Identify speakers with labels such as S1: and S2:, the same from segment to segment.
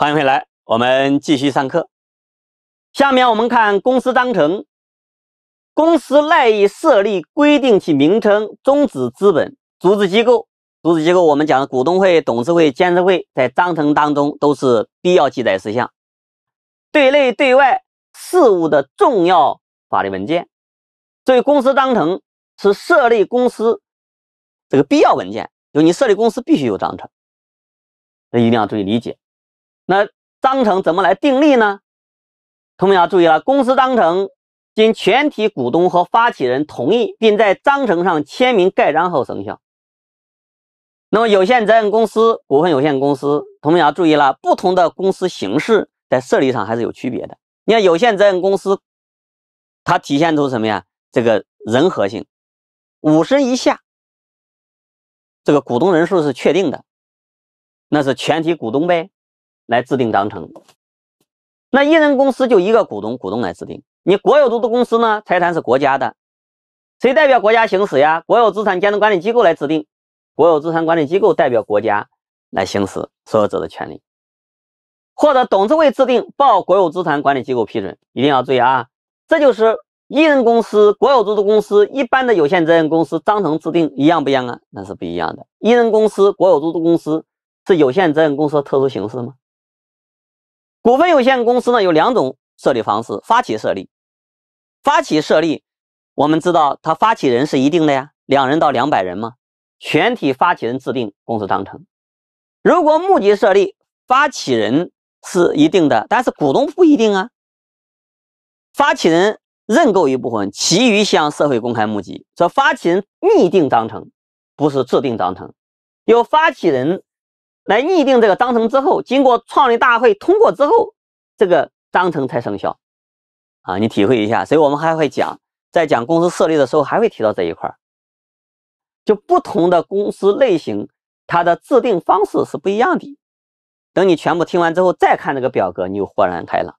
S1: 欢迎回来，我们继续上课。下面我们看公司章程。公司赖以设立规定其名称、宗旨、资本、组织机构。组织机构我们讲的股东会、董事会、监事会，在章程当中都是必要记载事项，对内对外事务的重要法律文件。所以，公司章程是设立公司这个必要文件，就你设立公司必须有章程，这一定要注意理解。那章程怎么来订立呢？同学们要注意了，公司章程经全体股东和发起人同意，并在章程上签名盖章后生效。那么有限责任公司、股份有限公司，同学们要注意了，不同的公司形式在设立上还是有区别的。你看有限责任公司，它体现出什么呀？这个人和性，五十以下，这个股东人数是确定的，那是全体股东呗。来制定章程，那一人公司就一个股东，股东来制定。你国有独资公司呢？财产是国家的，谁代表国家行使呀？国有资产监督管理机构来制定，国有资产管理机构代表国家来行使所有者的权利，或者董事会制定，报国有资产管理机构批准。一定要注意啊！这就是一人公司、国有独资公司、一般的有限责任公司章程制定一样不一样啊？那是不一样的。一人公司、国有独资公司是有限责任公司的特殊形式吗？股份有限公司呢有两种设立方式：发起设立、发起设立。我们知道它发起人是一定的呀，两人到两百人嘛，全体发起人制定公司章程。如果募集设立，发起人是一定的，但是股东不一定啊。发起人认购一部分，其余向社会公开募集。这发起人拟定章程，不是制定章程，由发起人。来拟定这个章程之后，经过创立大会通过之后，这个章程才生效。啊，你体会一下。所以我们还会讲，在讲公司设立的时候，还会提到这一块就不同的公司类型，它的制定方式是不一样的。等你全部听完之后，再看这个表格，你就豁然开朗。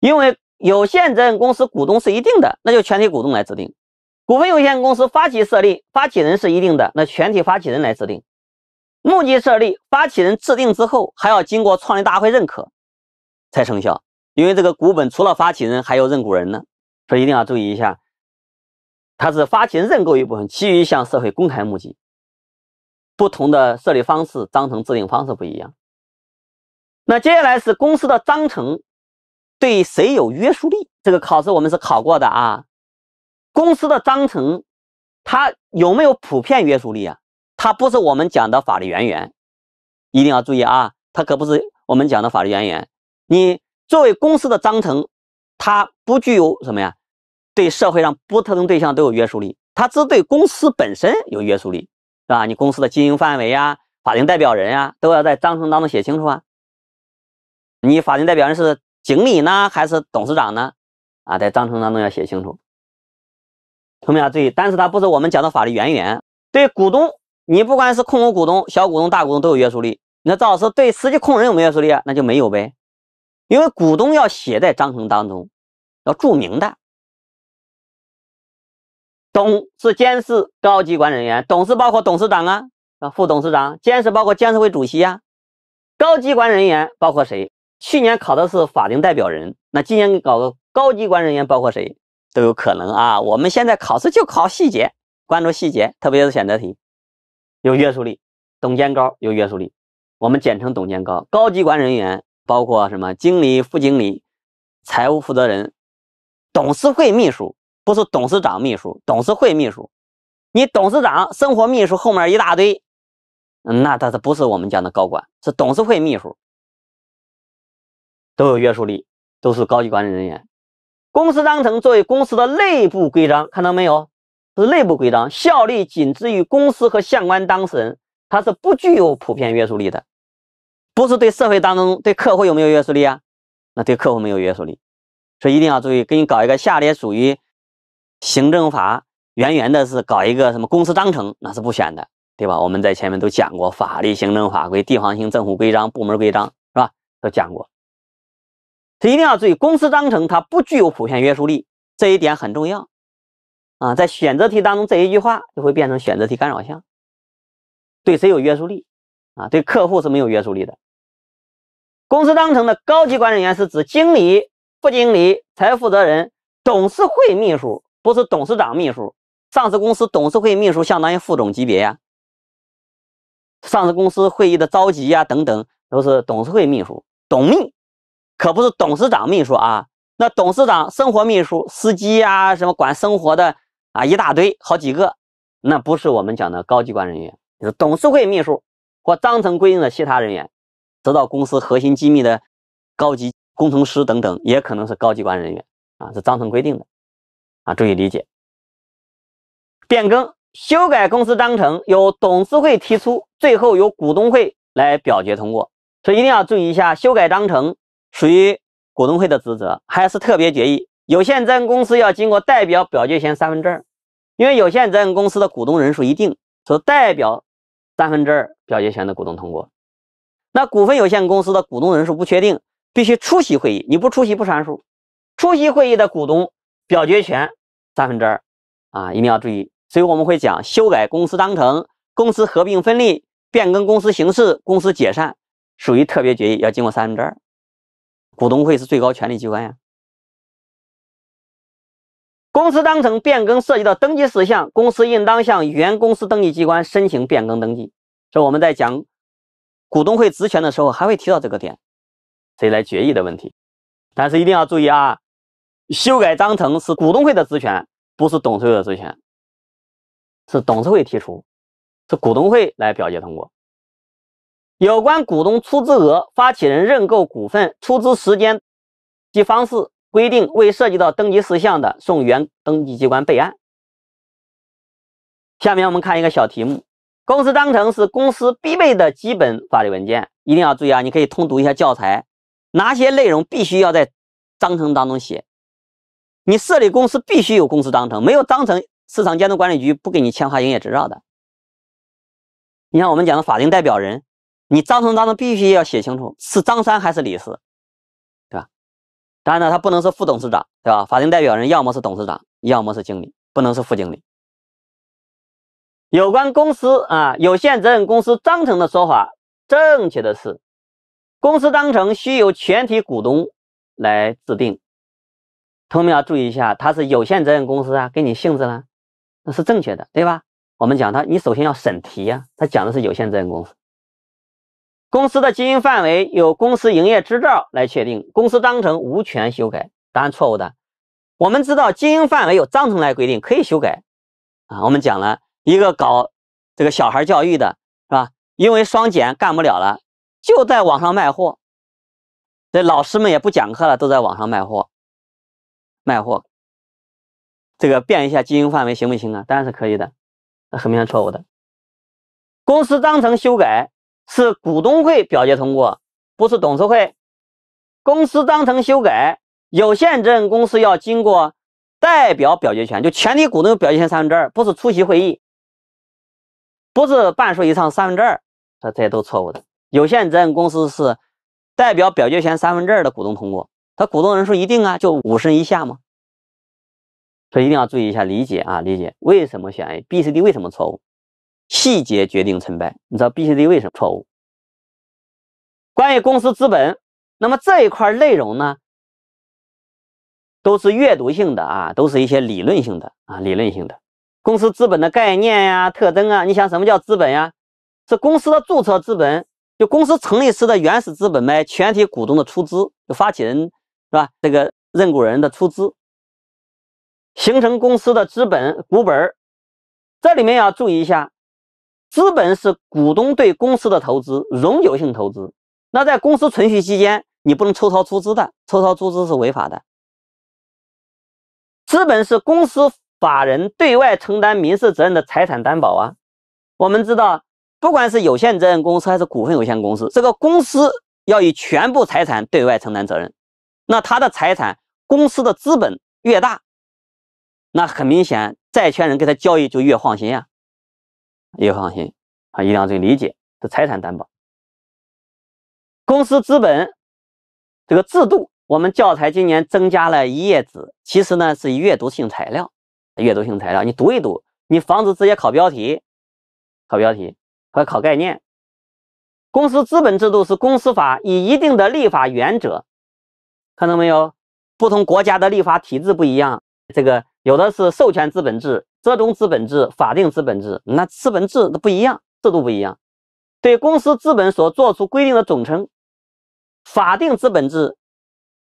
S1: 因为有限责任公司股东是一定的，那就全体股东来制定；股份有限公司发起设立，发起人是一定的，那全体发起人来制定。募集设立发起人制定之后，还要经过创立大会认可才生效，因为这个股本除了发起人还有认股人呢，所以一定要注意一下，它是发起认购一部分，其余向社会公开募集。不同的设立方式，章程制定方式不一样。那接下来是公司的章程对谁有约束力？这个考试我们是考过的啊，公司的章程它有没有普遍约束力啊？它不是我们讲的法律渊源，一定要注意啊！它可不是我们讲的法律渊源。你作为公司的章程，它不具有什么呀？对社会上不特定对象都有约束力，它只对公司本身有约束力，是吧？你公司的经营范围呀、法定代表人呀，都要在章程当中写清楚啊。你法定代表人是经理呢，还是董事长呢？啊，在章程当中要写清楚。同学们要注意，但是它不是我们讲的法律渊源，对股东。你不管是控股股东、小股东、大股东都有约束力。那赵老师对实际控制人有没有约束力啊？那就没有呗，因为股东要写在章程当中，要注明的。董是监事、高级管理人员，董事包括董事长啊，啊副董事长；监事包括监事会主席呀，高级管理人员包括谁？去年考的是法定代表人，那今年搞个高级管理人员包括谁都有可能啊。我们现在考试就考细节，关注细节，特别是选择题。有约束力，董监高有约束力，我们简称董监高。高级管理人员包括什么？经理、副经理、财务负责人、董事会秘书，不是董事长秘书，董事会秘书。你董事长生活秘书后面一大堆，那他是不是我们讲的高管？是董事会秘书，都有约束力，都是高级管理人员。公司章程作为公司的内部规章，看到没有？是内部规章，效力仅之于公司和相关当事人，它是不具有普遍约束力的，不是对社会当中对客户有没有约束力啊？那对客户没有约束力，所以一定要注意，给你搞一个下列属于行政法，远远的是搞一个什么公司章程，那是不选的，对吧？我们在前面都讲过，法律、行政法规、地方性政府规章、部门规章是吧？都讲过，所以一定要注意，公司章程它不具有普遍约束力，这一点很重要。啊，在选择题当中，这一句话就会变成选择题干扰项，对谁有约束力啊？对客户是没有约束力的。公司章程的高级管理人员是指经理、副经理、财务负责人、董事会秘书，不是董事长秘书。上市公司董事会秘书相当于副总级别呀。上市公司会议的召集呀等等，都是董事会秘书董秘，可不是董事长秘书啊。那董事长生活秘书、司机啊，什么管生活的。啊，一大堆好几个，那不是我们讲的高级管理人员，就是董事会秘书或章程规定的其他人员，直到公司核心机密的高级工程师等等，也可能是高级管理人员啊，是章程规定的啊，注意理解。变更、修改公司章程由董事会提出，最后由股东会来表决通过，所以一定要注意一下，修改章程属于股东会的职责，还是特别决议。有限责任公司要经过代表表决权三分之二。因为有限责任公司的股东人数一定，所代表三分之二表决权的股东通过。那股份有限公司的股东人数不确定，必须出席会议，你不出席不算数。出席会议的股东表决权三分之二啊，一定要注意。所以我们会讲，修改公司章程、公司合并、分立、变更公司形式、公司解散，属于特别决议，要经过三分之二股东会是最高权力机关呀。公司章程变更涉及到登记事项，公司应当向原公司登记机关申请变更登记。这我们在讲股东会职权的时候还会提到这个点，谁来决议的问题。但是一定要注意啊，修改章程是股东会的职权，不是董事会的职权，是董事会提出，是股东会来表决通过。有关股东出资额、发起人认购股份、出资时间及方式。规定未涉及到登记事项的，送原登记机关备案。下面我们看一个小题目：公司章程是公司必备的基本法律文件，一定要注意啊！你可以通读一下教材，哪些内容必须要在章程当中写？你设立公司必须有公司章程，没有章程，市场监督管理局不给你签发营业执照的。你看我们讲的法定代表人，你章程当中必须要写清楚是张三还是李四。当然呢，他不能是副董事长，对吧？法定代表人要么是董事长，要么是经理，不能是副经理。有关公司啊，有限责任公司章程的说法正确的是，公司章程需由全体股东来制定。同学们要注意一下，它是有限责任公司啊，给你性质了，那是正确的，对吧？我们讲它，你首先要审题呀，它讲的是有限责任公司。公司的经营范围由公司营业执照来确定，公司章程无权修改，答案错误的。我们知道经营范围有章程来规定，可以修改啊。我们讲了一个搞这个小孩教育的，是吧？因为双减干不了了，就在网上卖货。这老师们也不讲课了，都在网上卖货，卖货。这个变一下经营范围行不行啊？当然是可以的，那很明显错误的。公司章程修改。是股东会表决通过，不是董事会。公司章程修改，有限责任公司要经过代表表决权，就全体股东表决权三分之二，不是出席会议，不是半数以上三分之二。说这些都错误的。有限责任公司是代表表决权三分之二的股东通过，他股东人数一定啊，就五十人以下吗？所以一定要注意一下理解啊，理解为什么选 A，B、C、D 为什么错误。细节决定成败，你知道 B、C、D 为什么错误？关于公司资本，那么这一块内容呢，都是阅读性的啊，都是一些理论性的啊，理论性的公司资本的概念呀、特征啊。你想，什么叫资本呀？是公司的注册资本，就公司成立时的原始资本，呗，全体股东的出资，就发起人是吧？这个认股人的出资，形成公司的资本股本这里面要注意一下。资本是股东对公司的投资，永久性投资。那在公司存续期间，你不能抽逃出资的，抽逃出资是违法的。资本是公司法人对外承担民事责任的财产担保啊。我们知道，不管是有限责任公司还是股份有限公司，这个公司要以全部财产对外承担责任。那他的财产，公司的资本越大，那很明显，债权人跟他交易就越放心啊。也放心啊，一定要注意理解是财产担保，公司资本这个制度，我们教材今年增加了一页纸，其实呢是阅读性材料，阅读性材料，你读一读，你防止直接考标题，考标题和考概念。公司资本制度是公司法以一定的立法原则，看到没有？不同国家的立法体制不一样，这个有的是授权资本制。折中资本制、法定资本制，那资本制那不一样，制度不一样。对公司资本所做出规定的总称，法定资本制，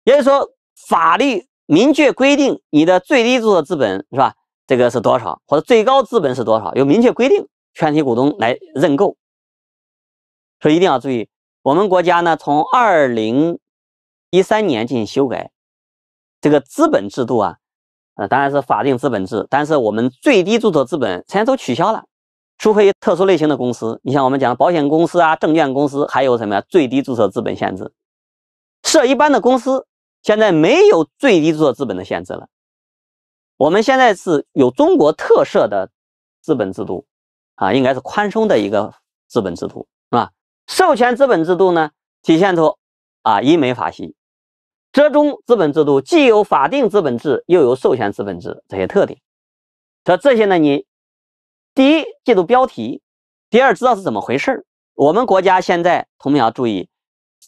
S1: 也就是说法律明确规定你的最低注册资本是吧？这个是多少，或者最高资本是多少，有明确规定，全体股东来认购。所以一定要注意，我们国家呢，从二零一三年进行修改这个资本制度啊。呃，当然是法定资本制，但是我们最低注册资本现在都取消了，除非特殊类型的公司。你像我们讲的保险公司啊、证券公司，还有什么呀？最低注册资本限制。设一般的公司，现在没有最低注册资本的限制了。我们现在是有中国特色的资本制度啊，应该是宽松的一个资本制度，是吧？授权资本制度呢，体现出啊，英美法系。折中资本制度既有法定资本制，又有授权资本制这些特点。说这些呢，你第一记住标题，第二知道是怎么回事我们国家现在，同样要注意，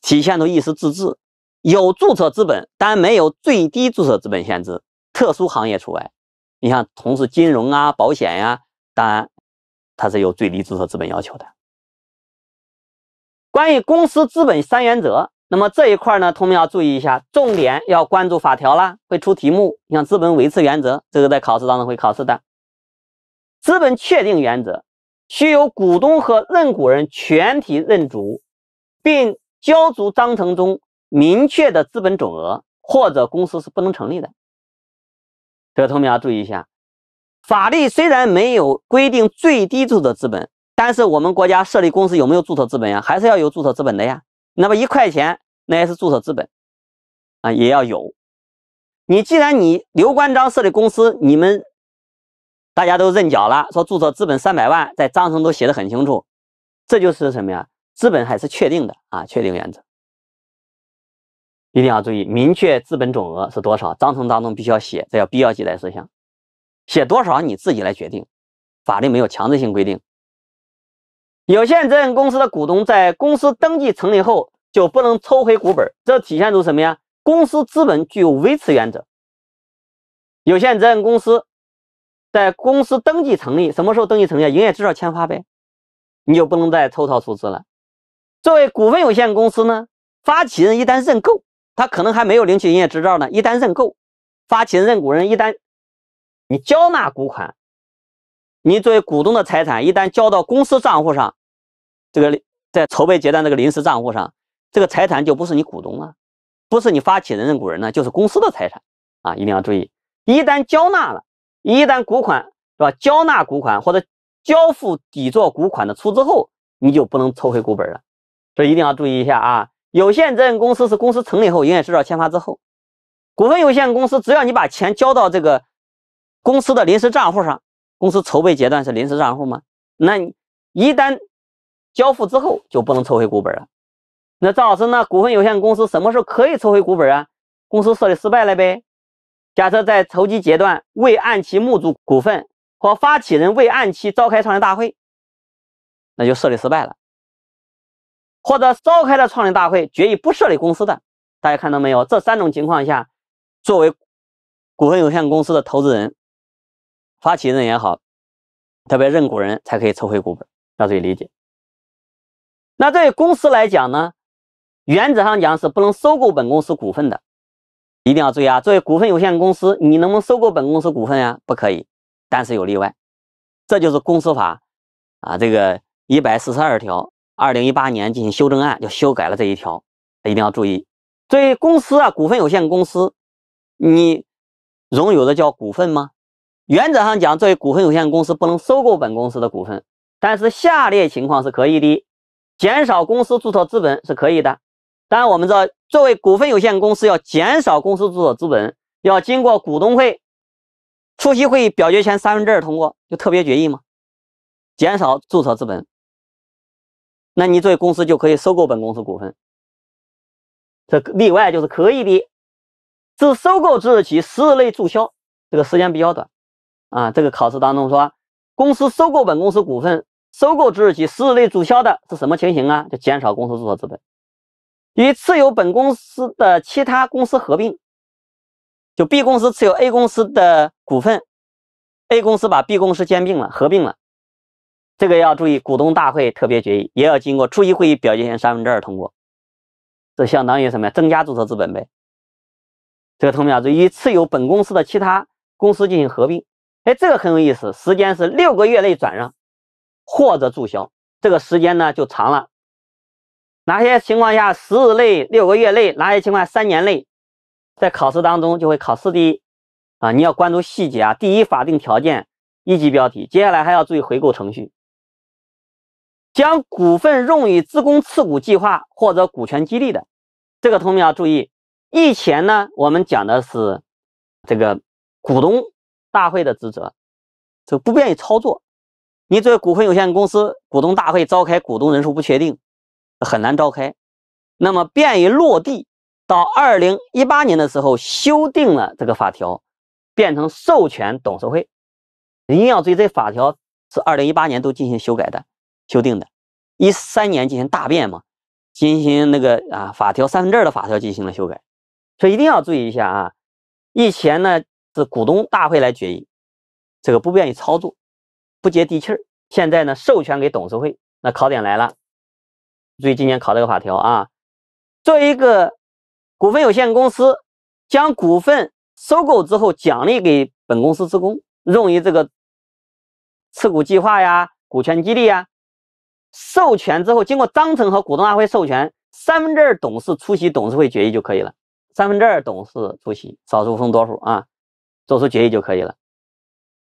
S1: 体现出意思自治，有注册资本，但没有最低注册资本限制，特殊行业除外。你像从事金融啊、保险呀，当然它是有最低注册资本要求的。关于公司资本三原则。那么这一块呢，同学们要注意一下，重点要关注法条啦，会出题目。像资本维持原则，这个在考试当中会考试的。资本确定原则，需由股东和认股人全体认主，并交足章程中明确的资本总额，或者公司是不能成立的。这个同学们要注意一下，法律虽然没有规定最低注册资本，但是我们国家设立公司有没有注册资本呀？还是要有注册资本的呀。那么一块钱。那也是注册资本，啊，也要有。你既然你刘关张设立公司，你们大家都认缴了，说注册资本三百万，在章程都写的很清楚，这就是什么呀？资本还是确定的啊，确定原则一定要注意，明确资本总额是多少，章程当中必须要写，这叫必要记载事项。写多少你自己来决定，法律没有强制性规定。有限责任公司的股东在公司登记成立后。就不能抽回股本，这体现出什么呀？公司资本具有维持原则。有限责任公司在公司登记成立，什么时候登记成立？营业执照签发呗，你就不能再抽逃出资了。作为股份有限公司呢，发起人一旦认购，他可能还没有领取营业执照呢。一旦认购，发起人、认股人一旦你交纳股款，你作为股东的财产一旦交到公司账户上，这个在筹备阶段这个临时账户上。这个财产就不是你股东了，不是你发起人认股人了，就是公司的财产啊！一定要注意，一旦交纳了，一旦股款是吧？交纳股款或者交付底座股款的出资后，你就不能抽回股本了，所以一定要注意一下啊！有限责任公司是公司成立后营业执照签发之后，股份有限公司只要你把钱交到这个公司的临时账户上，公司筹备阶段是临时账户吗？那你一旦交付之后就不能抽回股本了。那赵老师那股份有限公司什么时候可以抽回股本啊？公司设立失败了呗。假设在筹集阶段未按期募足股份，或发起人未按期召开创立大会，那就设立失败了。或者召开了创立大会决议不设立公司的，大家看到没有？这三种情况下，作为股份有限公司的投资人、发起人也好，特别认股人才可以抽回股本，要注意理解。那对公司来讲呢？原则上讲是不能收购本公司股份的，一定要注意啊！作为股份有限公司，你能不能收购本公司股份呀？不可以，但是有例外，这就是公司法啊，这个一百四十二条，二零一八年进行修正案就修改了这一条，一定要注意。作为公司啊，股份有限公司，你拥有的叫股份吗？原则上讲，作为股份有限公司不能收购本公司的股份，但是下列情况是可以的：减少公司注册资本是可以的。当然，我们知道，作为股份有限公司，要减少公司注册资本，要经过股东会出席会议表决前三分之二通过，就特别决议嘛。减少注册资本，那你作为公司就可以收购本公司股份。这个例外就是可以的。自收购之日起十日内注销，这个时间比较短。啊，这个考试当中说，公司收购本公司股份，收购之日起十日内注销的是什么情形啊？就减少公司注册资本。与持有本公司的其他公司合并，就 B 公司持有 A 公司的股份，A 公司把 B 公司兼并了，合并了，这个要注意，股东大会特别决议也要经过出席会议表决权三分之二通过，这相当于什么呀？增加注册资本呗。这个同学们注意，与持有本公司的其他公司进行合并，哎，这个很有意思，时间是六个月内转让或者注销，这个时间呢就长了。哪些情况下十日内、六个月内，哪些情况三年内，在考试当中就会考四 D 啊？你要关注细节啊！第一法定条件一级标题，接下来还要注意回购程序。将股份用于职工持股计划或者股权激励的，这个同学们要注意。以前呢，我们讲的是这个股东大会的职责，就不便于操作。你作为股份有限公司，股东大会召开，股东人数不确定。很难召开，那么便于落地。到二零一八年的时候，修订了这个法条，变成授权董事会。一定要注意，这法条是二零一八年都进行修改的、修订的。一三年进行大变嘛，进行那个啊，法条三分之二的法条进行了修改，所以一定要注意一下啊。以前呢是股东大会来决议，这个不便于操作，不接地气儿。现在呢授权给董事会，那考点来了。注意，今年考这个法条啊！作为一个股份有限公司，将股份收购之后奖励给本公司职工，用于这个持股计划呀、股权激励呀，授权之后，经过章程和股东大会授权，三分之二董事出席董事会决议就可以了。三分之二董事出席，少数服从多数啊，做出决议就可以了。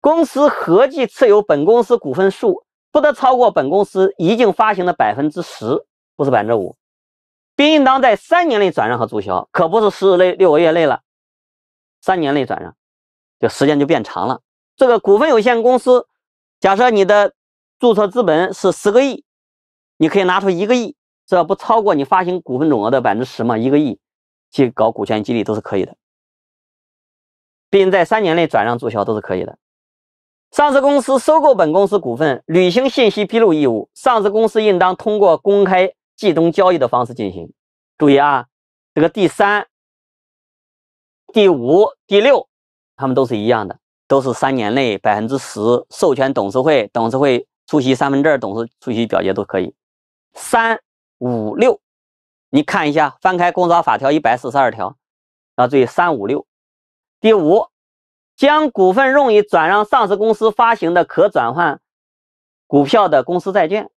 S1: 公司合计持有本公司股份数不得超过本公司已经发行的百分之十。不是百分之五，并应当在三年内转让和注销，可不是十日内、六个月内了。三年内转让，就时间就变长了。这个股份有限公司，假设你的注册资本是十个亿，你可以拿出一个亿，这不超过你发行股份总额的百分之十嘛？一个亿去搞股权激励都是可以的，并在三年内转让注销都是可以的。上市公司收购本公司股份，履行信息披露义务。上市公司应当通过公开。集中交易的方式进行，注意啊，这个第三、第五、第六，他们都是一样的，都是三年内百分之十授权董事会，董事会出席三分之二董事出席表决都可以。三五六，你看一下，翻开工商法条一百四十二条，要注意三五六。第五，将股份用于转让上市公司发行的可转换股票的公司债券，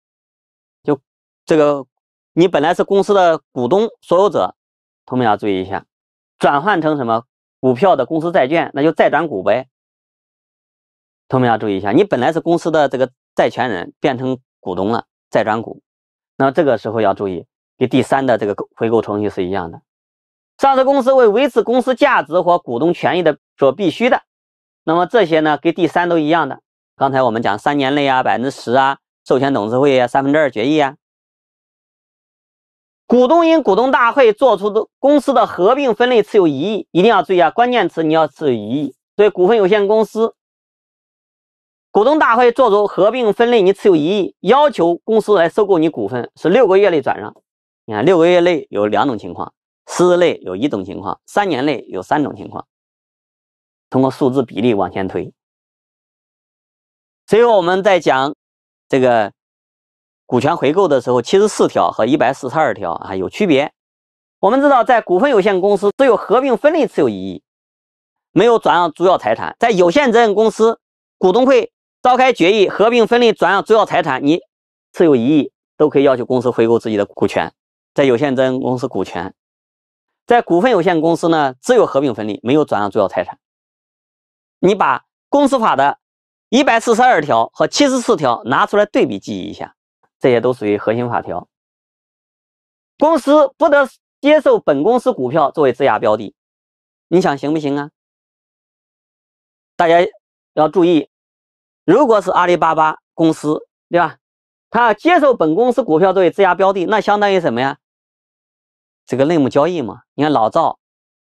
S1: 就这个。你本来是公司的股东、所有者，同学们要注意一下，转换成什么股票的公司债券，那就再转股呗。同学们要注意一下，你本来是公司的这个债权人变成股东了，再转股。那么这个时候要注意，跟第三的这个回购程序是一样的。上市公司为维持公司价值或股东权益的所必须的，那么这些呢，跟第三都一样的。刚才我们讲三年内啊，百分之十啊，授权董事会啊，三分之二决议啊。股东因股东大会做出的公司的合并分类持有异议，一定要注意啊！关键词你要持有异议。所以股份有限公司，股东大会做出合并分类，你持有异议，要求公司来收购你股份，是六个月内转让。你看，六个月内有两种情况，十日内有一种情况，三年内有三种情况。通过数字比例往前推。所以我们在讲这个。股权回购的时候，七十四条和一百四十二条啊有区别。我们知道，在股份有限公司只有合并、分类持有异议，没有转让主要财产；在有限责任公司，股东会召开决议合并、分类、转让主要财产，你持有异议都可以要求公司回购自己的股权。在有限责任公司，股权在股份有限公司呢只有合并、分类，没有转让主要财产。你把公司法的一百四十二条和七十四条拿出来对比记忆一下。这些都属于核心法条，公司不得接受本公司股票作为质押标的。你想行不行啊？大家要注意，如果是阿里巴巴公司，对吧？他接受本公司股票作为质押标的，那相当于什么呀？这个内幕交易嘛。你看，老赵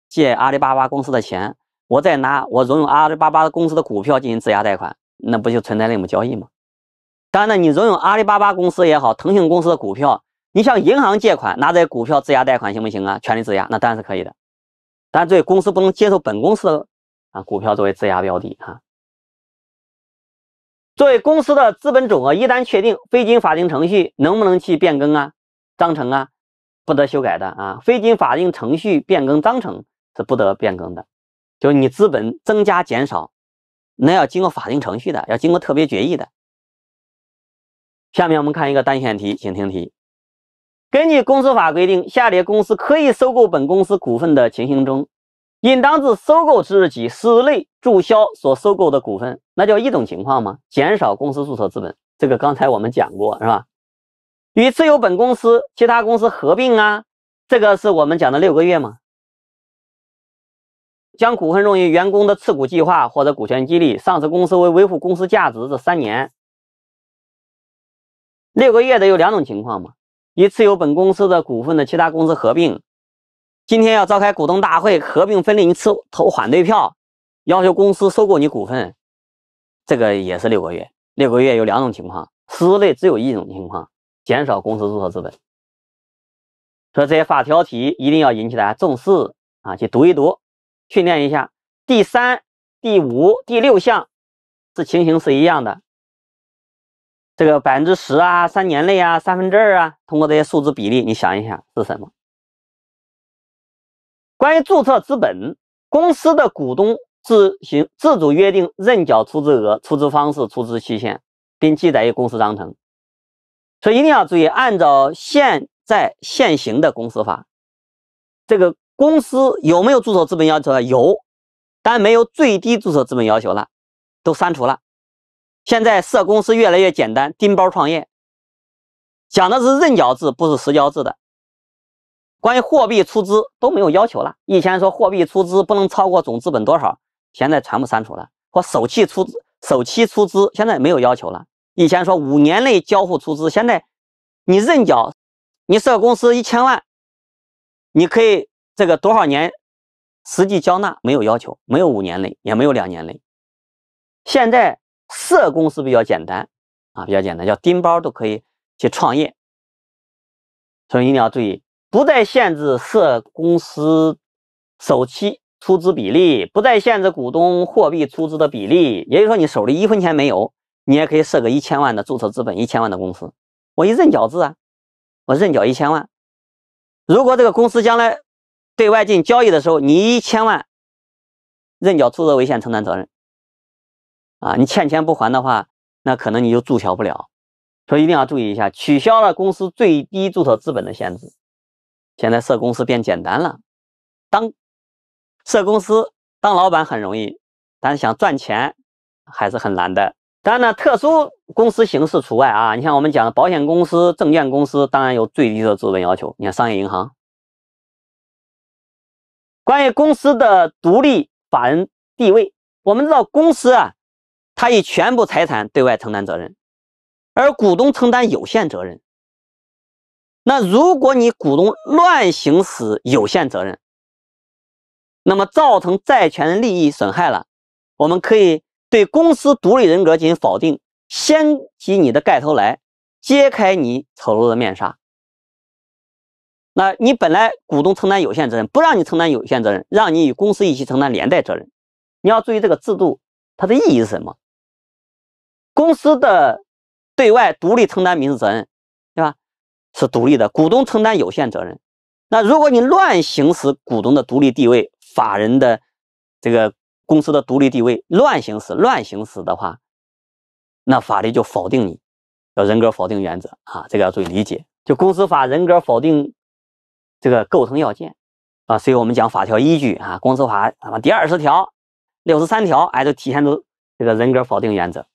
S1: 借阿里巴巴公司的钱，我再拿我融入阿里巴巴公司的股票进行质押贷款，那不就存在内幕交易吗？当然了，你总有阿里巴巴公司也好，腾讯公司的股票，你向银行借款，拿这些股票质押贷款行不行啊？权利质押，那当然是可以的。但对公司不能接受本公司的啊股票作为质押标的啊。作为公司的资本总额一旦确定，非经法定程序能不能去变更啊？章程啊，不得修改的啊。非经法定程序变更章程是不得变更的，就是你资本增加减少，那要经过法定程序的，要经过特别决议的。下面我们看一个单选题、请听题。根据公司法规定，下列公司可以收购本公司股份的情形中，应当自收购之日起十日内注销所收购的股份，那叫一种情况吗？减少公司注册资本，这个刚才我们讲过，是吧？与持有本公司、其他公司合并啊，这个是我们讲的六个月嘛？将股份用于员工的持股计划或者股权激励，上市公司为维护公司价值这三年。六个月的有两种情况嘛，一次由本公司的股份的其他公司合并，今天要召开股东大会合并分立，一次投反对票，要求公司收购你股份，这个也是六个月。六个月有两种情况，十日内只有一种情况，减少公司注册资本。所以这些法条题一定要引起大家重视啊，去读一读，训练一下。第三、第五、第六项是情形是一样的。这个百分之十啊，三年内啊，三分之二啊，通过这些数字比例，你想一想是什么？关于注册资本，公司的股东自行自主约定认缴出资额、出资方式、出资期限，并记载于公司章程。所以一定要注意，按照现在现行的公司法，这个公司有没有注册资本要求啊？有，但没有最低注册资本要求了，都删除了。现在设公司越来越简单，拎包创业。讲的是认缴制，不是实缴制的。关于货币出资都没有要求了，以前说货币出资不能超过总资本多少，现在全部删除了。或首期出资，首期出资现在没有要求了。以前说五年内交付出资，现在你认缴，你设公司一千万，你可以这个多少年实际交纳没有要求，没有五年内，也没有两年内。现在。设公司比较简单啊，比较简单，叫盯包都可以去创业，所以一定要注意，不再限制设公司首期出资比例，不再限制股东货币出资的比例，也就是说你手里一分钱没有，你也可以设个一千万的注册资本一千万的公司，我一认缴制啊，我认缴一千万，如果这个公司将来对外进交易的时候，你一千万认缴出资本为限承担责任。啊，你欠钱不还的话，那可能你就注销不了。所以一定要注意一下，取消了公司最低注册资本的限制，现在设公司变简单了。当设公司当老板很容易，但是想赚钱还是很难的。当然呢，特殊公司形式除外啊。你像我们讲的保险公司、证券公司，当然有最低的资本要求。你看商业银行。关于公司的独立法人地位，我们知道公司啊。他以全部财产对外承担责任，而股东承担有限责任。那如果你股东乱行使有限责任，那么造成债权人利益损害了，我们可以对公司独立人格进行否定，掀起你的盖头来，揭开你丑陋的面纱。那你本来股东承担有限责任，不让你承担有限责任，让你与公司一起承担连带责任。你要注意这个制度它的意义是什么？公司的对外独立承担民事责任，对吧？是独立的。股东承担有限责任。那如果你乱行使股东的独立地位、法人的这个公司的独立地位，乱行使、乱行使的话，那法律就否定你，叫人格否定原则啊。这个要注意理解。就公司法人格否定这个构成要件啊。所以我们讲法条依据啊，公司法啊，第二十条、六十三条，哎，都体现出这个人格否定原则。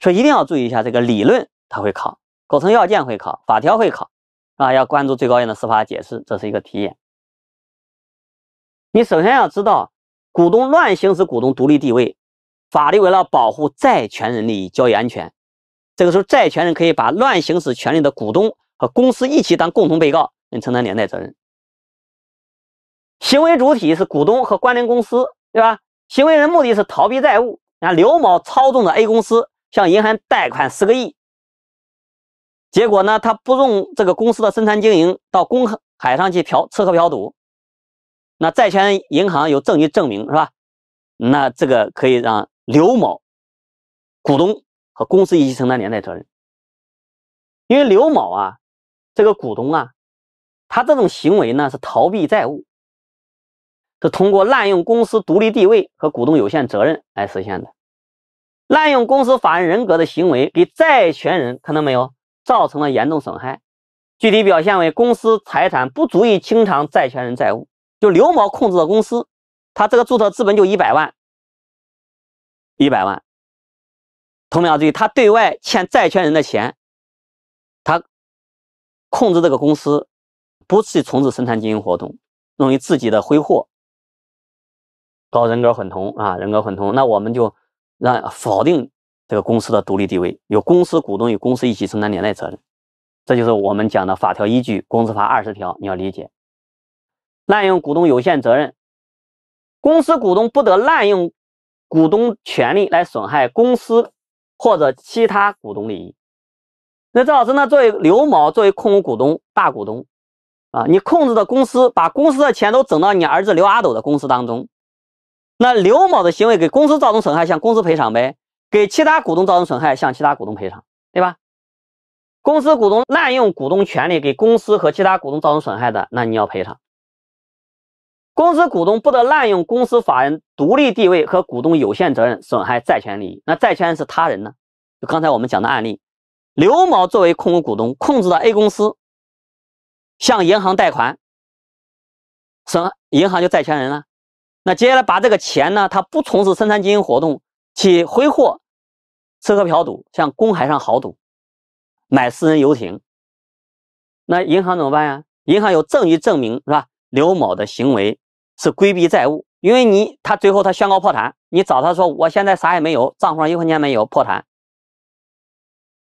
S1: 所以一定要注意一下这个理论，它会考构成要件，会考法条，会考啊，要关注最高院的司法解释，这是一个题眼。你首先要知道，股东乱行使股东独立地位，法律为了保护债权人利益、交易安全，这个时候债权人可以把乱行使权利的股东和公司一起当共同被告，人承担连带责任。行为主体是股东和关联公司，对吧？行为人目的是逃避债务，啊，刘某操纵的 A 公司。向银行贷款十个亿，结果呢，他不用这个公司的生产经营，到公海上去嫖、吃喝嫖赌。那债权人银行有证据证明，是吧？那这个可以让刘某股东和公司一起承担连带责任，因为刘某啊，这个股东啊，他这种行为呢是逃避债务，是通过滥用公司独立地位和股东有限责任来实现的。滥用公司法人人格的行为，给债权人看到没有，造成了严重损害，具体表现为公司财产不足以清偿债权人债务。就刘某控制的公司，他这个注册资本就一百万，一百万。同样注意，他对外欠债权人的钱，他控制这个公司不去从事生产经营活动，用于自己的挥霍，搞人格混同啊，人格混同，那我们就。让否定这个公司的独立地位，有公司股东与公司一起承担连带责任，这就是我们讲的法条依据《公司法》二十条，你要理解。滥用股东有限责任，公司股东不得滥用股东权利来损害公司或者其他股东利益。那赵老师呢？作为刘某作为控股股东大股东啊，你控制的公司把公司的钱都整到你儿子刘阿斗的公司当中。那刘某的行为给公司造成损害，向公司赔偿呗；给其他股东造成损害，向其他股东赔偿，对吧？公司股东滥用股东权利，给公司和其他股东造成损害的，那你要赔偿。公司股东不得滥用公司法人独立地位和股东有限责任，损害债权利益。那债权人是他人呢？就刚才我们讲的案例，刘某作为控股股东控制的 A 公司，向银行贷款，什么银行就债权人了。那接下来把这个钱呢，他不从事生产经营活动，去挥霍，吃喝嫖赌，向公海上豪赌，买私人游艇。那银行怎么办呀？银行有证据证明是吧？刘某的行为是规避债务，因为你他最后他宣告破产，你找他说我现在啥也没有，账户上一分钱没有，破产。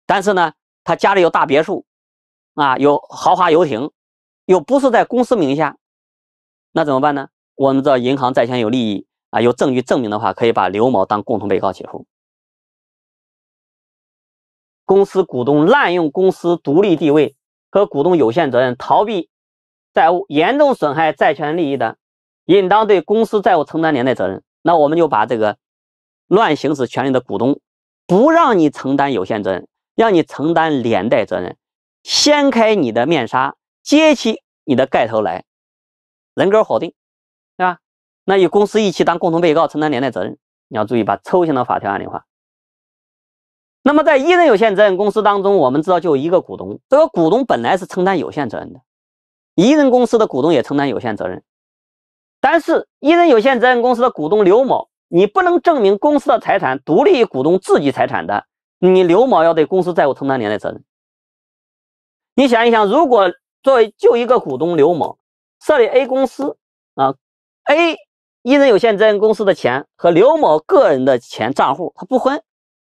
S1: 但是呢，他家里有大别墅，啊，有豪华游艇，又不是在公司名下，那怎么办呢？我们知道银行债权有利益啊，有证据证明的话，可以把刘某当共同被告起诉。公司股东滥用公司独立地位和股东有限责任，逃避债务，严重损害债权利益的，应当对公司债务承担连带责任。那我们就把这个乱行使权利的股东，不让你承担有限责任，让你承担连带责任，掀开你的面纱，揭起你的盖头来，人格否定。那与公司一起当共同被告承担连带责任，你要注意把抽象的法条案例化。那么，在一人有限责任公司当中，我们知道就一个股东，这个股东本来是承担有限责任的，一人公司的股东也承担有限责任。但是，一人有限责任公司的股东刘某，你不能证明公司的财产独立于股东自己财产的，你刘某要对公司债务承担连带责任。你想一想，如果作为就一个股东刘某设立 A 公司啊，A。一人有限责任公司的钱和刘某个人的钱账户，他不分。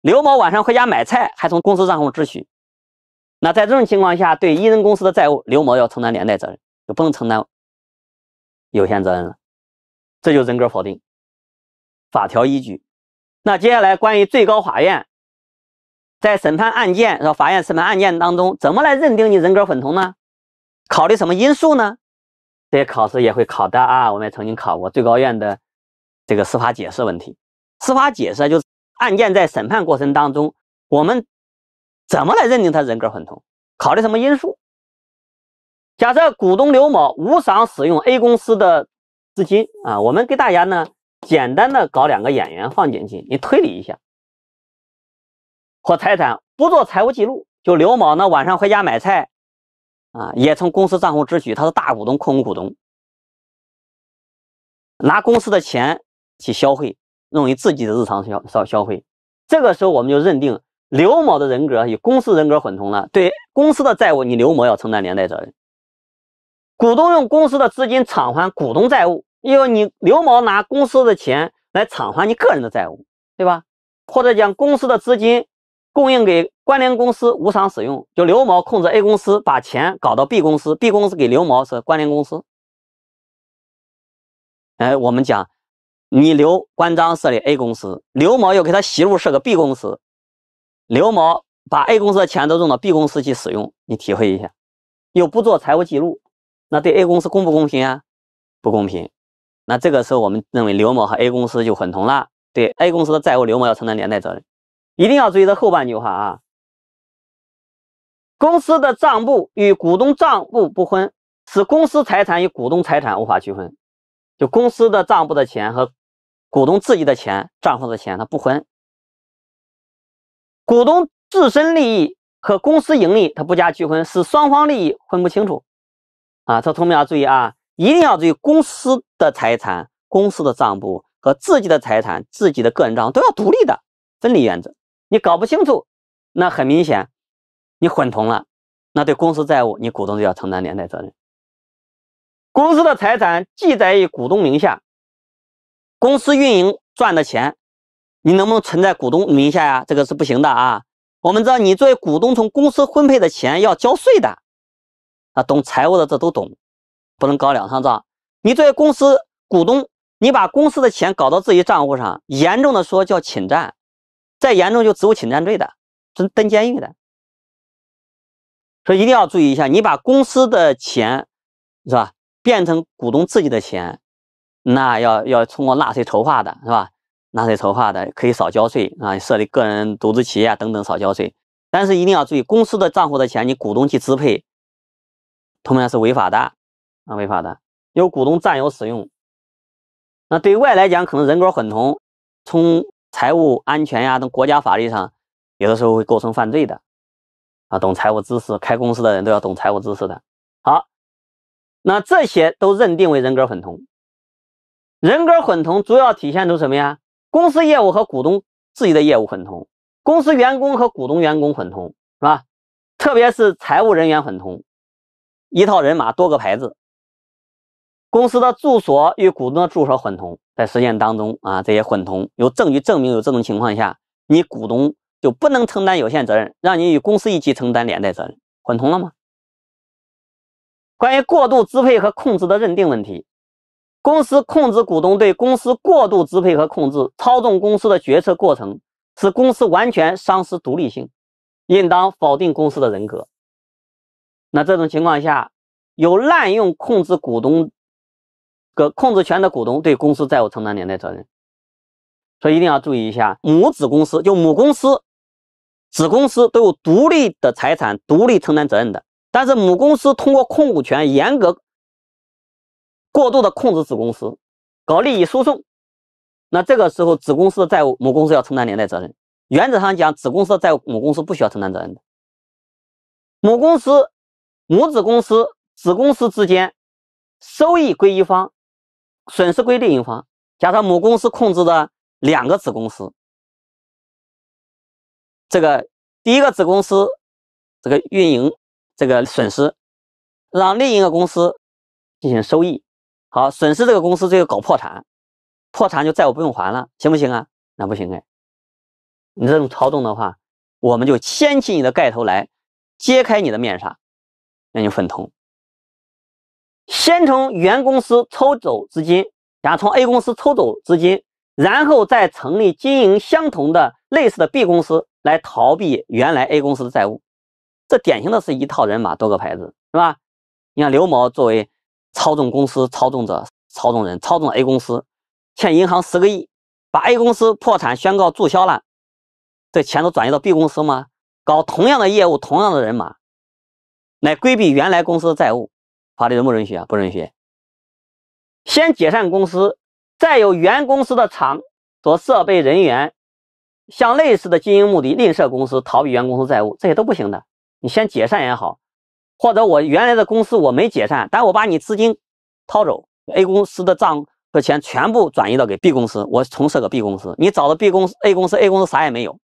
S1: 刘某晚上回家买菜，还从公司账户支取。那在这种情况下，对一人公司的债务，刘某要承担连带责任，就不能承担有限责任了。这就人格否定。法条依据。那接下来，关于最高法院在审判案件，说法院审判案件当中，怎么来认定你人格混同呢？考虑什么因素呢？这些考试也会考的啊，我们也曾经考过最高院的这个司法解释问题。司法解释就是案件在审判过程当中，我们怎么来认定他人格混同？考虑什么因素？假设股东刘某无偿使用 A 公司的资金啊，我们给大家呢简单的搞两个演员放进去，你推理一下。或财产不做财务记录，就刘某呢晚上回家买菜。啊，也从公司账户支取，他是大股东、控股股东，拿公司的钱去消费，用于自己的日常消消消费。这个时候，我们就认定刘某的人格与公司人格混同了，对公司的债务，你刘某要承担连带责任。股东用公司的资金偿还股东债务，因为你刘某拿公司的钱来偿还你个人的债务，对吧？或者将公司的资金供应给。关联公司无偿使用，就刘某控制 A 公司，把钱搞到 B 公司，B 公司给刘某是关联公司。哎，我们讲，你刘关张设立 A 公司，刘某又给他媳妇设个 B 公司，刘某把 A 公司的钱都用到 B 公司去使用，你体会一下，又不做财务记录，那对 A 公司公不公平啊？不公平。那这个时候我们认为刘某和 A 公司就混同了，对 A 公司的债务刘某要承担连带责任。一定要注意这后半句话啊。公司的账簿与股东账簿不分，使公司财产与股东财产无法区分。就公司的账簿的钱和股东自己的钱、账户的钱，它不分。股东自身利益和公司盈利，它不加区分，使双方利益分不清楚。啊，这同学们要注意啊，一定要注意公司的财产、公司的账簿和自己的财产、自己的个人账都要独立的分离原则。你搞不清楚，那很明显。你混同了，那对公司债务，你股东就要承担连带责任。公司的财产记载于股东名下，公司运营赚的钱，你能不能存在股东名下呀？这个是不行的啊！我们知道，你作为股东，从公司分配的钱要交税的。啊，懂财务的这都懂，不能搞两上账。你作为公司股东，你把公司的钱搞到自己账户上，严重的说叫侵占，再严重就职务侵占罪的，是蹲监狱的。所以一定要注意一下，你把公司的钱，是吧，变成股东自己的钱，那要要通过纳税筹划的，是吧？纳税筹划的可以少交税啊，设立个人独资企业啊等等少交税。但是一定要注意，公司的账户的钱你股东去支配，同样是违法的啊，违法的，由股东占有使用。那对外来讲可能人格混同，从财务安全呀等国家法律上，有的时候会构成犯罪的。啊，懂财务知识，开公司的人都要懂财务知识的。好，那这些都认定为人格混同。人格混同主要体现出什么呀？公司业务和股东自己的业务混同，公司员工和股东员工混同，是吧？特别是财务人员混同，一套人马多个牌子。公司的住所与股东的住所混同，在实践当中啊，这些混同有证据证明有这种情况下，你股东。就不能承担有限责任，让你与公司一起承担连带责任，混同了吗？关于过度支配和控制的认定问题，公司控制股东对公司过度支配和控制，操纵公司的决策过程，使公司完全丧失独立性，应当否定公司的人格。那这种情况下，有滥用控制股东的控制权的股东对公司债务承担连带责任，所以一定要注意一下母子公司，就母公司。子公司都有独立的财产，独立承担责任的。但是母公司通过控股权严格过度的控制子公司，搞利益输送，那这个时候子公司的债务母公司要承担连带责任。原则上讲，子公司的债务母公司不需要承担责任。的。母公司、母子公司、子公司之间，收益归一方，损失归另一方。假设母公司控制的两个子公司。这个第一个子公司，这个运营这个损失，让另一个公司进行收益。好，损失这个公司最后搞破产，破产就债务不用还了，行不行啊？那不行哎，你这种操纵的话，我们就掀起你的盖头来，揭开你的面纱，那就粉头。先从原公司抽走资金，然后从 A 公司抽走资金，然后再成立经营相同的类似的 B 公司。来逃避原来 A 公司的债务，这典型的是一套人马多个牌子，是吧？你看刘某作为操纵公司操纵者、操纵人、操纵 A 公司，欠银行十个亿，把 A 公司破产宣告注销了，这钱都转移到 B 公司吗？搞同样的业务、同样的人马，来规避原来公司的债务，法律容不允许啊？不允许。先解散公司，再由原公司的厂所、设备、人员。像类似的经营目的，另设公司逃避原公司债务，这些都不行的。你先解散也好，或者我原来的公司我没解散，但我把你资金掏走，A 公司的账和钱全部转移到给 B 公司，我重设个 B 公司。你找了 B 公司，A 公司 A 公司啥也没有，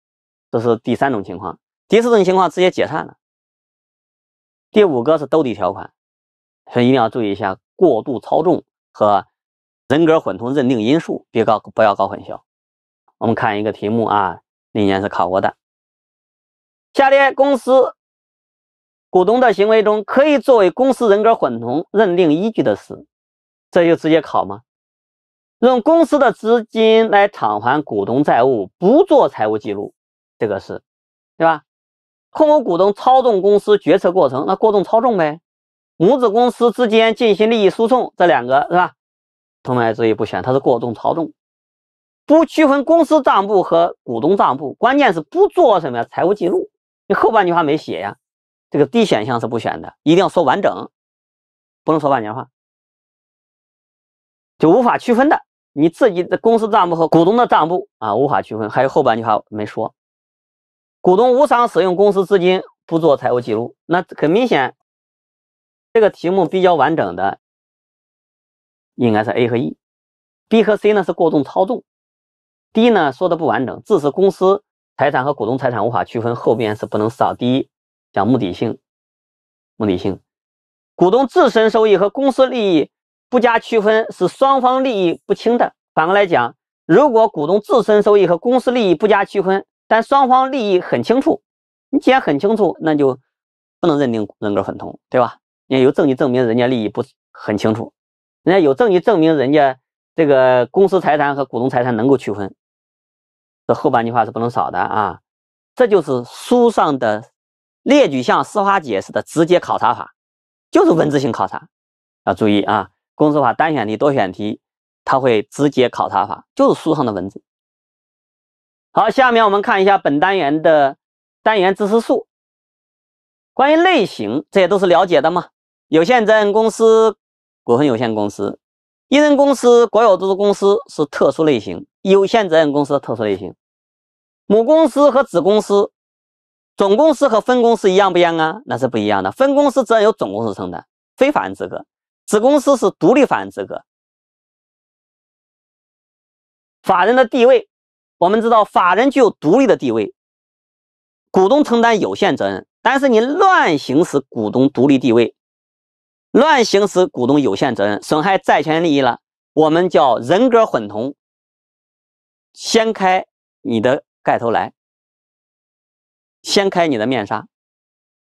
S1: 这是第三种情况。第四种情况直接解散了。第五个是兜底条款，所以一定要注意一下过度操纵和人格混同认定因素，别搞不要搞混淆。我们看一个题目啊，历年是考过的。下列公司股东的行为中，可以作为公司人格混同认定依据的是？这就直接考吗？用公司的资金来偿还股东债务，不做财务记录，这个是，对吧？控股股东操纵公司决策过程，那过重操纵呗。母子公司之间进行利益输送，这两个是吧？同学们注意不选，它是过重操纵。不区分公司账簿和股东账簿，关键是不做什么呀？财务记录。你后半句话没写呀？这个 D 选项是不选的，一定要说完整，不能说半截话，就无法区分的。你自己的公司账簿和股东的账簿啊，无法区分。还有后半句话没说，股东无偿使用公司资金，不做财务记录。那很明显，这个题目比较完整的应该是 A 和 E，B 和 C 呢是过重操纵。第一呢，说的不完整，致是公司财产和股东财产无法区分，后边是不能少。第一讲目的性，目的性，股东自身收益和公司利益不加区分是双方利益不清的。反过来讲，如果股东自身收益和公司利益不加区分，但双方利益很清楚，你既然很清楚，那就不能认定人格混同，对吧？人家有证据证明人家利益不很清楚，人家有证据证明人家这个公司财产和股东财产能够区分。这后半句话是不能少的啊，这就是书上的列举项司法解释的直接考察法，就是文字性考察，要注意啊。公司法单选题、多选题，它会直接考察法，就是书上的文字。好，下面我们看一下本单元的单元知识树。关于类型，这些都是了解的嘛？有限责任公司、股份有限公司、一人公司、国有独资公司是特殊类型，有限责任公司的特殊类型。母公司和子公司、总公司和分公司一样不一样啊？那是不一样的。分公司责任由总公司承担，非法人资格；子公司是独立法人资格。法人的地位，我们知道，法人具有独立的地位。股东承担有限责任，但是你乱行使股东独立地位，乱行使股东有限责任，损害债权利益了，我们叫人格混同。掀开你的。盖头来，掀开你的面纱，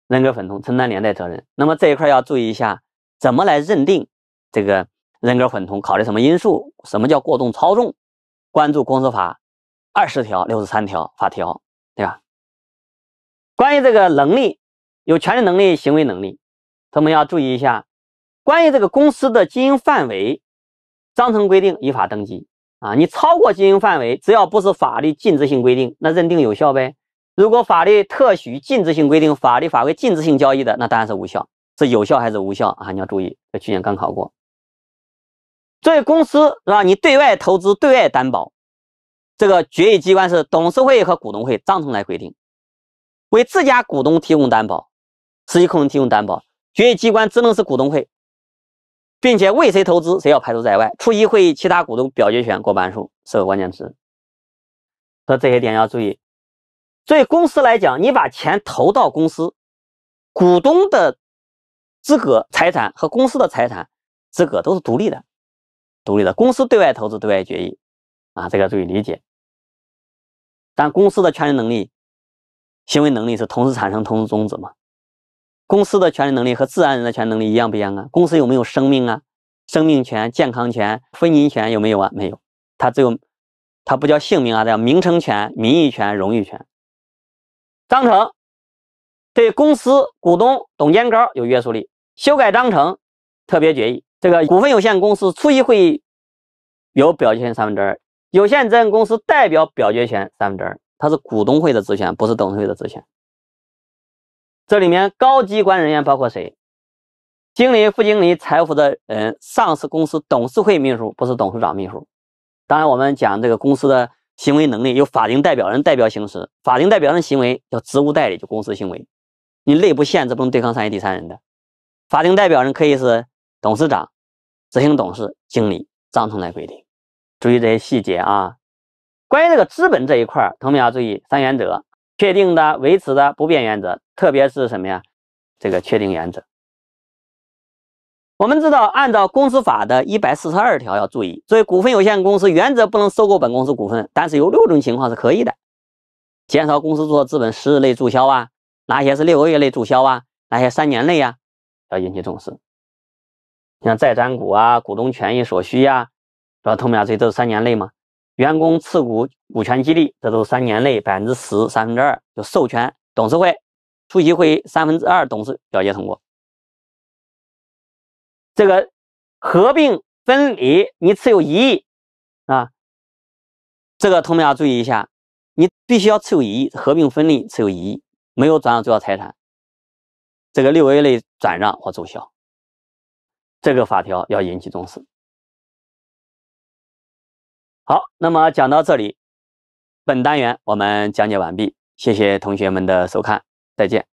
S1: 人格混同承担连带责任。那么这一块要注意一下，怎么来认定这个人格混同？考虑什么因素？什么叫过度操纵？关注公司法二十条、六十三条法条，对吧？关于这个能力，有权利能力、行为能力，咱们要注意一下。关于这个公司的经营范围，章程规定，依法登记。啊，你超过经营范围，只要不是法律禁止性规定，那认定有效呗。如果法律特许禁止性规定、法律法规禁止性交易的，那当然是无效。是有效还是无效啊？你要注意，这去年刚考过。作为公司是吧？你对外投资、对外担保，这个决议机关是董事会和股东会，章程来规定。为自家股东提供担保，实际控制提供担保，决议机关只能是股东会。并且为谁投资，谁要排除在外。出席会议其他股东表决权过半数，四个关键词。说这些点要注意。对公司来讲，你把钱投到公司，股东的资格、财产和公司的财产资格都是独立的、独立的。公司对外投资、对外决议啊，这个注意理解。但公司的权利能力、行为能力是同时产生、同时终止吗？公司的权利能力和自然人的权利能力一样不一样啊？公司有没有生命啊？生命权、健康权、婚姻权有没有啊？没有，它只有，它不叫姓名啊，叫名称权、名誉权、荣誉权。章程对公司股东董监高有约束力。修改章程，特别决议。这个股份有限公司出席会议有表决权三分之二，有限责任公司代表表决权三分之二，它是股东会的职权，不是董事会的职权。这里面高级关人员包括谁？经理、副经理、财务的，人、上市公司董事会秘书，不是董事长秘书。当然，我们讲这个公司的行为能力由法定代表人代表行使，法定代表人行为叫职务代理，就公司行为。你内部限制不能对抗善意第三人的，法定代表人可以是董事长、执行董事、经理、章程来规定。注意这些细节啊。关于这个资本这一块，同学们要注意三原则。确定的、维持的不变原则，特别是什么呀？这个确定原则。我们知道，按照公司法的一百四十二条，要注意，作为股份有限公司原则不能收购本公司股份，但是有六种情况是可以的。减少公司注册资本十日内注销啊？哪些是六个月内注销啊？哪些三年内呀？要引起重视。像债转股啊、股东权益所需呀、啊，要透明啊，所以都是三年内吗？员工持股股权激励，这都是三年内百分之十，三分之二就授权董事会出席会议，三分之二董事表决通过。这个合并分离，你持有异议啊？这个同学们要注意一下，你必须要持有异议，合并分离持有异议，没有转让主要财产，这个六 A 类转让或注销，这个法条要引起重视。好，那么讲到这里，本单元我们讲解完毕。谢谢同学们的收看，再见。